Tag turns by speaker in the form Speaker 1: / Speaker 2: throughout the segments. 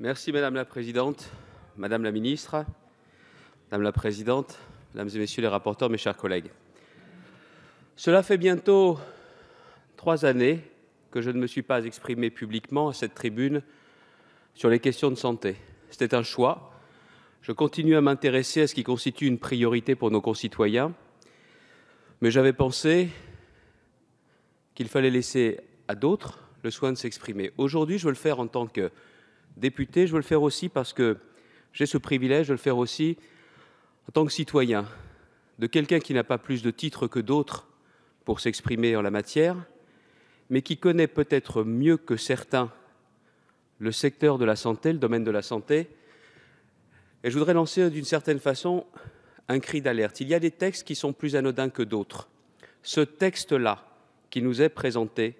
Speaker 1: Merci madame la présidente, madame la ministre, madame la présidente, mesdames et messieurs les rapporteurs, mes chers collègues. Cela fait bientôt trois années que je ne me suis pas exprimé publiquement à cette tribune sur les questions de santé. C'était un choix. Je continue à m'intéresser à ce qui constitue une priorité pour nos concitoyens, mais j'avais pensé qu'il fallait laisser à d'autres le soin de s'exprimer. Aujourd'hui, je veux le faire en tant que député, je veux le faire aussi parce que j'ai ce privilège de le faire aussi en tant que citoyen, de quelqu'un qui n'a pas plus de titres que d'autres pour s'exprimer en la matière, mais qui connaît peut-être mieux que certains le secteur de la santé, le domaine de la santé. Et je voudrais lancer d'une certaine façon un cri d'alerte. Il y a des textes qui sont plus anodins que d'autres. Ce texte-là qui nous est présenté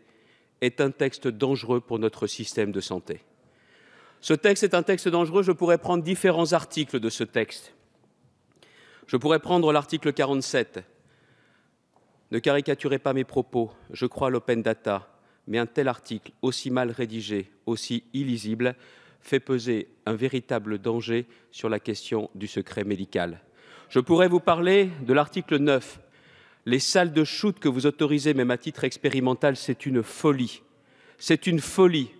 Speaker 1: est un texte dangereux pour notre système de santé. Ce texte est un texte dangereux. Je pourrais prendre différents articles de ce texte. Je pourrais prendre l'article 47. Ne caricaturez pas mes propos. Je crois à l'open data. Mais un tel article, aussi mal rédigé, aussi illisible, fait peser un véritable danger sur la question du secret médical. Je pourrais vous parler de l'article 9. Les salles de shoot que vous autorisez, même à titre expérimental, c'est une folie. C'est une folie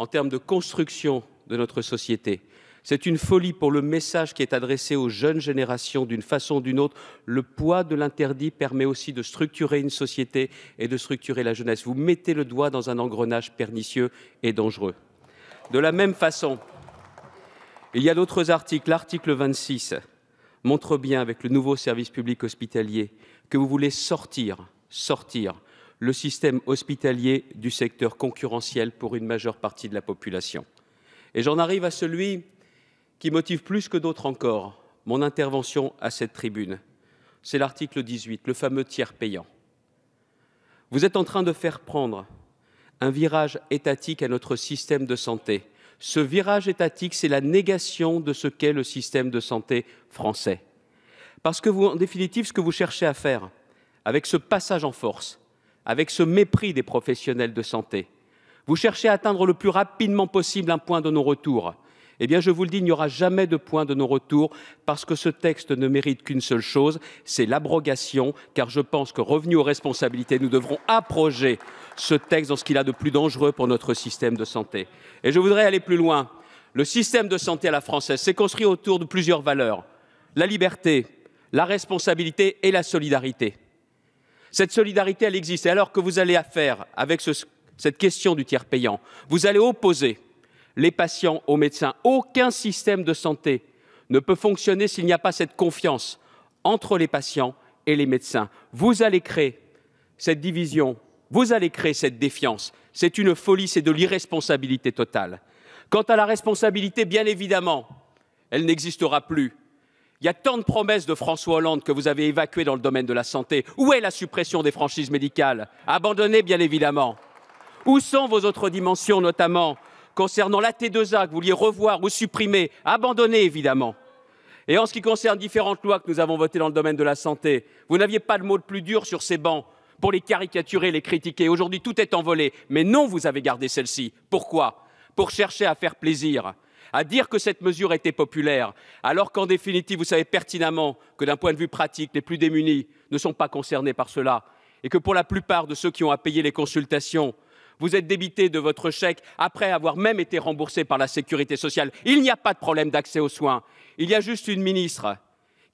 Speaker 1: en termes de construction de notre société. C'est une folie pour le message qui est adressé aux jeunes générations d'une façon ou d'une autre. Le poids de l'interdit permet aussi de structurer une société et de structurer la jeunesse. Vous mettez le doigt dans un engrenage pernicieux et dangereux. De la même façon, il y a d'autres articles. L'article 26 montre bien avec le nouveau service public hospitalier que vous voulez sortir, sortir le système hospitalier du secteur concurrentiel pour une majeure partie de la population. Et j'en arrive à celui qui motive plus que d'autres encore mon intervention à cette tribune. C'est l'article 18, le fameux tiers payant. Vous êtes en train de faire prendre un virage étatique à notre système de santé. Ce virage étatique, c'est la négation de ce qu'est le système de santé français. Parce que vous, en définitive, ce que vous cherchez à faire avec ce passage en force, avec ce mépris des professionnels de santé. Vous cherchez à atteindre le plus rapidement possible un point de non-retour. Eh bien, je vous le dis, il n'y aura jamais de point de non-retour parce que ce texte ne mérite qu'une seule chose, c'est l'abrogation, car je pense que revenu aux responsabilités, nous devrons approcher ce texte dans ce qu'il a de plus dangereux pour notre système de santé. Et je voudrais aller plus loin. Le système de santé à la française s'est construit autour de plusieurs valeurs la liberté, la responsabilité et la solidarité. Cette solidarité, elle existe. Et alors que vous allez affaire avec cette question du tiers payant, vous allez opposer les patients aux médecins. Aucun système de santé ne peut fonctionner s'il n'y a pas cette confiance entre les patients et les médecins. Vous allez créer cette division, vous allez créer cette défiance. C'est une folie, c'est de l'irresponsabilité totale. Quant à la responsabilité, bien évidemment, elle n'existera plus. Il y a tant de promesses de François Hollande que vous avez évacuées dans le domaine de la santé. Où est la suppression des franchises médicales Abandonnée, bien évidemment. Où sont vos autres dimensions, notamment concernant la T2A que vous vouliez revoir ou supprimer Abandonnée, évidemment. Et en ce qui concerne différentes lois que nous avons votées dans le domaine de la santé, vous n'aviez pas le mot le plus dur sur ces bancs pour les caricaturer, les critiquer. Aujourd'hui, tout est envolé. Mais non, vous avez gardé celle-ci. Pourquoi Pour chercher à faire plaisir à dire que cette mesure était populaire, alors qu'en définitive, vous savez pertinemment que d'un point de vue pratique, les plus démunis ne sont pas concernés par cela, et que pour la plupart de ceux qui ont à payer les consultations, vous êtes débité de votre chèque après avoir même été remboursé par la sécurité sociale. Il n'y a pas de problème d'accès aux soins. Il y a juste une ministre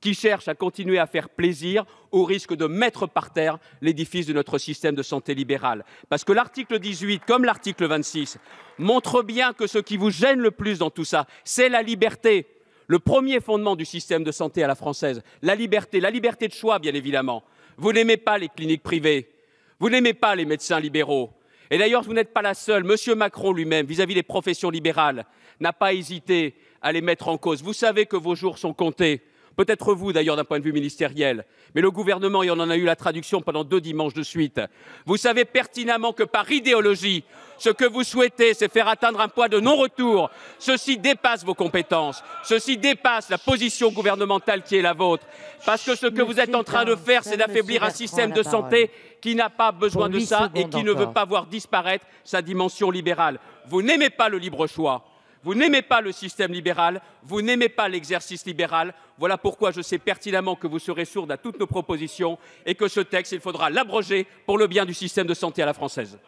Speaker 1: qui cherche à continuer à faire plaisir au risque de mettre par terre l'édifice de notre système de santé libéral. Parce que l'article 18, comme l'article 26, montre bien que ce qui vous gêne le plus dans tout ça, c'est la liberté. Le premier fondement du système de santé à la française, la liberté, la liberté de choix, bien évidemment. Vous n'aimez pas les cliniques privées, vous n'aimez pas les médecins libéraux. Et d'ailleurs, vous n'êtes pas la seule. Monsieur Macron lui-même, vis-à-vis des professions libérales, n'a pas hésité à les mettre en cause. Vous savez que vos jours sont comptés. Peut-être vous, d'ailleurs, d'un point de vue ministériel, mais le gouvernement, il en a eu la traduction pendant deux dimanches de suite, vous savez pertinemment que par idéologie, ce que vous souhaitez, c'est faire atteindre un poids de non-retour. Ceci dépasse vos compétences. Ceci dépasse la position gouvernementale qui est la vôtre. Parce que ce que vous êtes en train de faire, c'est d'affaiblir un système de santé qui n'a pas besoin de ça et qui ne veut pas voir disparaître sa dimension libérale. Vous n'aimez pas le libre choix. Vous n'aimez pas le système libéral, vous n'aimez pas l'exercice libéral. Voilà pourquoi je sais pertinemment que vous serez sourde à toutes nos propositions et que ce texte, il faudra l'abroger pour le bien du système de santé à la française.